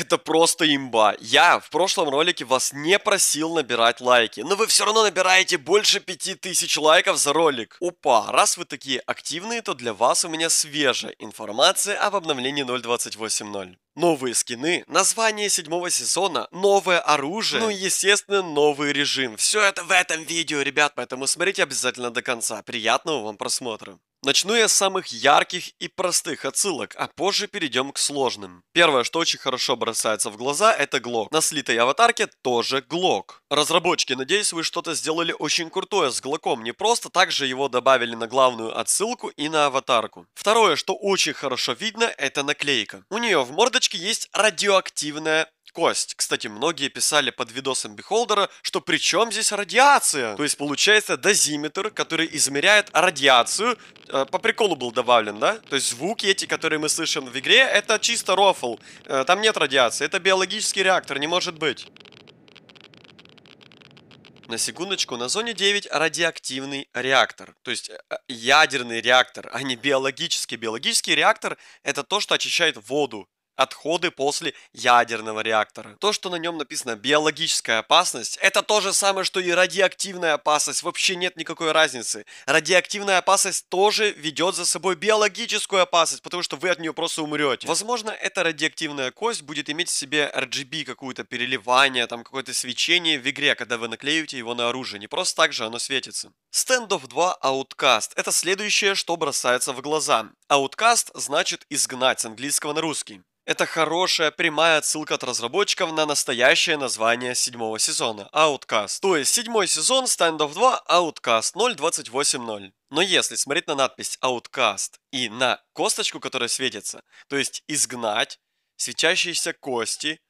Это просто имба. Я в прошлом ролике вас не просил набирать лайки, но вы все равно набираете больше 5000 лайков за ролик. Опа, раз вы такие активные, то для вас у меня свежая информация об обновлении 0.28.0. Новые скины, название седьмого сезона, новое оружие, ну и, естественно, новый режим. Все это в этом видео, ребят, поэтому смотрите обязательно до конца. Приятного вам просмотра. Начну я с самых ярких и простых отсылок, а позже перейдем к сложным. Первое, что очень хорошо бросается в глаза, это Глок. На слитой аватарке тоже Глок. Разработчики, надеюсь, вы что-то сделали очень крутое с Глоком, не просто так же его добавили на главную отсылку и на аватарку. Второе, что очень хорошо видно, это наклейка. У нее в мордочке есть радиоактивная кость. Кстати, многие писали под видосом Бихолдера, что при чем здесь радиация? То есть получается дозиметр, который измеряет радиацию, э, по приколу был добавлен, да? То есть звуки эти, которые мы слышим в игре, это чисто рофл. Э, там нет радиации, это биологический реактор, не может быть. На секундочку, на зоне 9 радиоактивный реактор, то есть э, ядерный реактор, а не биологический. Биологический реактор это то, что очищает воду отходы после ядерного реактора. То, что на нем написано биологическая опасность, это то же самое, что и радиоактивная опасность. Вообще нет никакой разницы. Радиоактивная опасность тоже ведет за собой биологическую опасность, потому что вы от нее просто умрете. Возможно, эта радиоактивная кость будет иметь в себе RGB какую-то переливание, там какое-то свечение в игре, когда вы наклеиваете его на оружие. Не просто так же оно светится. Standoff 2 Outcast – это следующее, что бросается в глаза. Outcast значит изгнать с английского на русский. Это хорошая прямая отсылка от разработчиков на настоящее название седьмого сезона – Outcast. То есть седьмой сезон Standoff 2 Outcast 0280. Но если смотреть на надпись Outcast и на косточку, которая светится, то есть изгнать, светящиеся кости,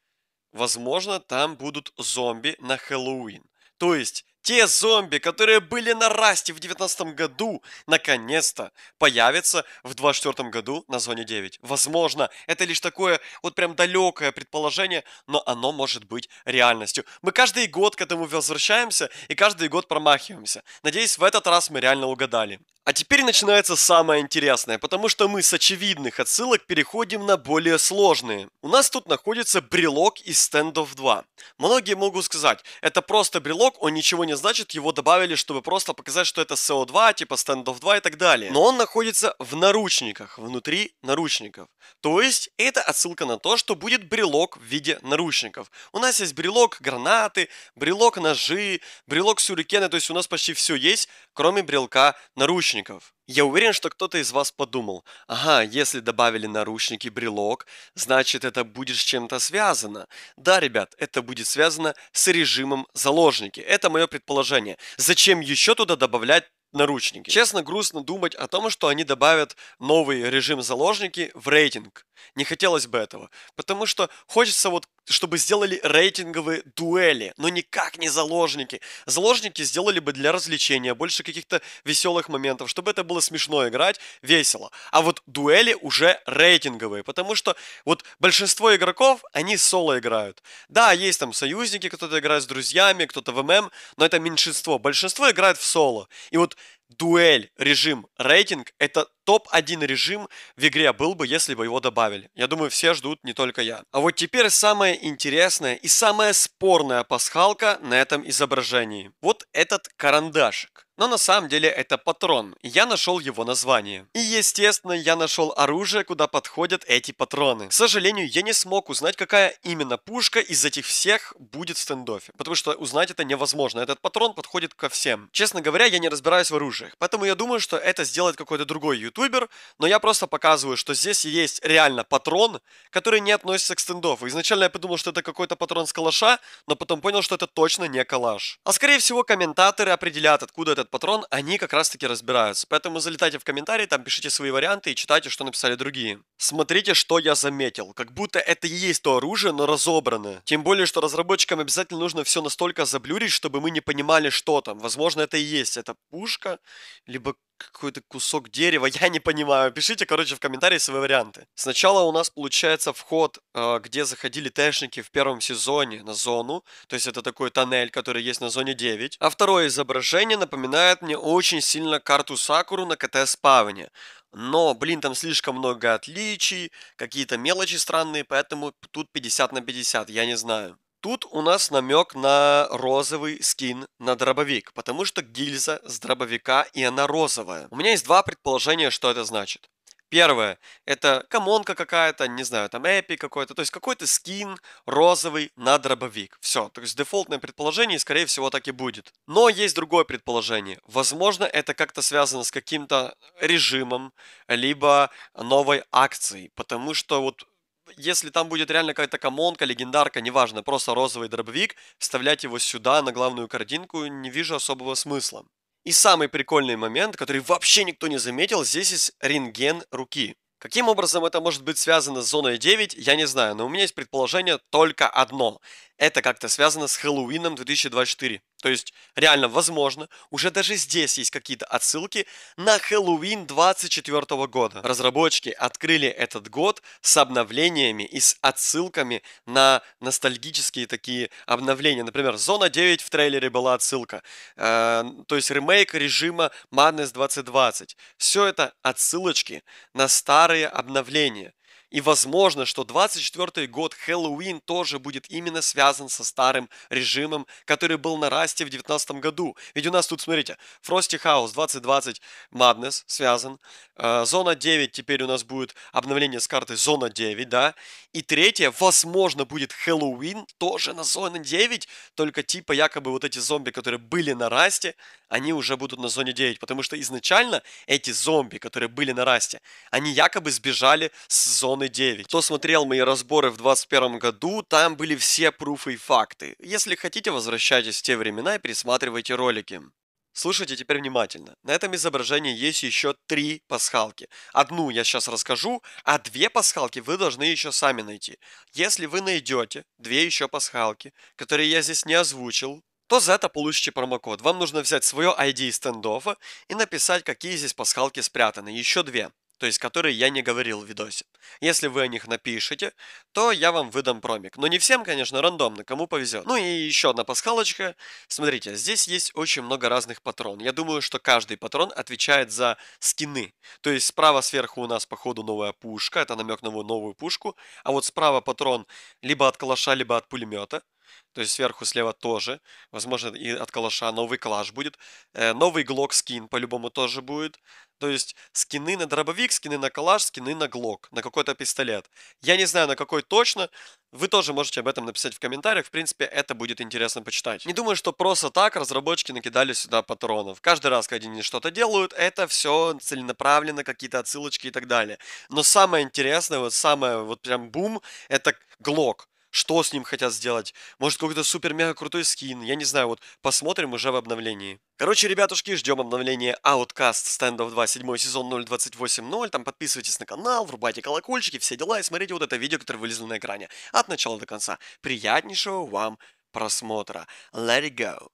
возможно, там будут зомби на Хэллоуин. То есть те зомби, которые были на расте в 2019 году, наконец-то появятся в 2024 году на Зоне 9. Возможно, это лишь такое вот прям далекое предположение, но оно может быть реальностью. Мы каждый год к этому возвращаемся и каждый год промахиваемся. Надеюсь, в этот раз мы реально угадали. А теперь начинается самое интересное, потому что мы с очевидных отсылок переходим на более сложные. У нас тут находится брелок из стендов 2. Многие могут сказать, это просто брелок, он ничего не значит, его добавили, чтобы просто показать, что это SO2, типа стендов 2 и так далее. Но он находится в наручниках, внутри наручников. То есть это отсылка на то, что будет брелок в виде наручников. У нас есть брелок гранаты, брелок ножи, брелок сюрикены, то есть у нас почти все есть, кроме брелка наручников наручников. Я уверен, что кто-то из вас подумал, ага, если добавили наручники брелок, значит это будет с чем-то связано. Да, ребят, это будет связано с режимом заложники. Это мое предположение. Зачем еще туда добавлять наручники. Честно, грустно думать о том, что они добавят новый режим заложники в рейтинг. Не хотелось бы этого. Потому что хочется вот, чтобы сделали рейтинговые дуэли, но никак не заложники. Заложники сделали бы для развлечения, больше каких-то веселых моментов, чтобы это было смешно играть, весело. А вот дуэли уже рейтинговые, потому что вот большинство игроков, они соло играют. Да, есть там союзники, кто-то играет с друзьями, кто-то в ММ, но это меньшинство. Большинство играет в соло. И вот дуэль режим рейтинг это топ-1 режим в игре а был бы, если бы его добавили. Я думаю, все ждут, не только я. А вот теперь самая интересная и самая спорная пасхалка на этом изображении. Вот этот карандашик. Но на самом деле это патрон, я нашел его название. И естественно, я нашел оружие, куда подходят эти патроны. К сожалению, я не смог узнать, какая именно пушка из этих всех будет в стендофе. Потому что узнать это невозможно. Этот патрон подходит ко всем. Честно говоря, я не разбираюсь в оружиях. Поэтому я думаю, что это сделает какой-то другой ютубер. Но я просто показываю, что здесь есть реально патрон, который не относится к стендофу. Изначально я подумал, что это какой-то патрон с калаша, но потом понял, что это точно не калаш. А скорее всего, комментаторы определят, откуда этот патрон, они как раз-таки разбираются. Поэтому залетайте в комментарии, там пишите свои варианты и читайте, что написали другие. Смотрите, что я заметил. Как будто это и есть то оружие, но разобранное. Тем более, что разработчикам обязательно нужно все настолько заблюрить, чтобы мы не понимали, что там. Возможно, это и есть. Это пушка, либо какой-то кусок дерева, я не понимаю. Пишите, короче, в комментарии свои варианты. Сначала у нас получается вход, э, где заходили тэшники в первом сезоне на зону, то есть это такой тоннель, который есть на зоне 9. А второе изображение напоминает мне очень сильно карту Сакуру на КТ-спавне. Но, блин, там слишком много отличий, какие-то мелочи странные, поэтому тут 50 на 50, я не знаю. Тут у нас намек на розовый скин на дробовик, потому что гильза с дробовика и она розовая. У меня есть два предположения, что это значит. Первое, это комонка какая-то, не знаю, там эпи какой-то, то есть какой-то скин розовый на дробовик. Все, то есть дефолтное предположение, скорее всего, так и будет. Но есть другое предположение. Возможно, это как-то связано с каким-то режимом, либо новой акцией, потому что вот если там будет реально какая-то комонка, легендарка, неважно, просто розовый дробовик, вставлять его сюда на главную картинку не вижу особого смысла. И самый прикольный момент, который вообще никто не заметил, здесь есть рентген руки. Каким образом это может быть связано с зоной 9, я не знаю, но у меня есть предположение только одно это как-то связано с Хэллоуином 2024. То есть, реально, возможно, уже даже здесь есть какие-то отсылки на Хэллоуин 2024 года. Разработчики открыли этот год с обновлениями и с отсылками на ностальгические такие обновления. Например, Зона 9 в трейлере была отсылка. Э, то есть, ремейк режима Madness 2020. Все это отсылочки на старые обновления. И возможно, что 24 год Хэллоуин тоже будет именно связан со старым режимом, который был на расте в 19 году. Ведь у нас тут, смотрите, Frosty House 2020 Madness связан, э, Зона 9 теперь у нас будет обновление с карты Зона 9, да, и третье, возможно, будет Хэллоуин тоже на Зоне 9, только типа якобы вот эти зомби, которые были на расте, они уже будут на Зоне 9, потому что изначально эти зомби, которые были на расте, они якобы сбежали с Зоны миллионы девять. Кто смотрел мои разборы в 21 году, там были все пруфы и факты. Если хотите, возвращайтесь в те времена и пересматривайте ролики. Слушайте теперь внимательно. На этом изображении есть еще три пасхалки. Одну я сейчас расскажу, а две пасхалки вы должны еще сами найти. Если вы найдете две еще пасхалки, которые я здесь не озвучил, то за это получите промокод. Вам нужно взять свое ID из стендофа и написать, какие здесь пасхалки спрятаны. Еще две то есть которые я не говорил в видосе. Если вы о них напишете, то я вам выдам промик. Но не всем, конечно, рандомно, кому повезет. Ну и еще одна пасхалочка. Смотрите, здесь есть очень много разных патрон. Я думаю, что каждый патрон отвечает за скины. То есть справа сверху у нас, походу, новая пушка, это намек на новую пушку, а вот справа патрон либо от калаша, либо от пулемета то есть сверху слева тоже. Возможно, и от калаша новый калаш будет. Э, новый глок скин по-любому тоже будет. То есть скины на дробовик, скины на калаш, скины на глок, на какой-то пистолет. Я не знаю, на какой точно. Вы тоже можете об этом написать в комментариях. В принципе, это будет интересно почитать. Не думаю, что просто так разработчики накидали сюда патронов. Каждый раз, когда они что-то делают, это все целенаправленно, какие-то отсылочки и так далее. Но самое интересное, вот самое вот прям бум, это глок что с ним хотят сделать. Может, какой-то супер-мега крутой скин. Я не знаю, вот посмотрим уже в обновлении. Короче, ребятушки, ждем обновления Outcast Standoff 2, 7 сезон 0.28.0. Там подписывайтесь на канал, врубайте колокольчики, все дела и смотрите вот это видео, которое вылезло на экране. От начала до конца. Приятнейшего вам просмотра. Let it go.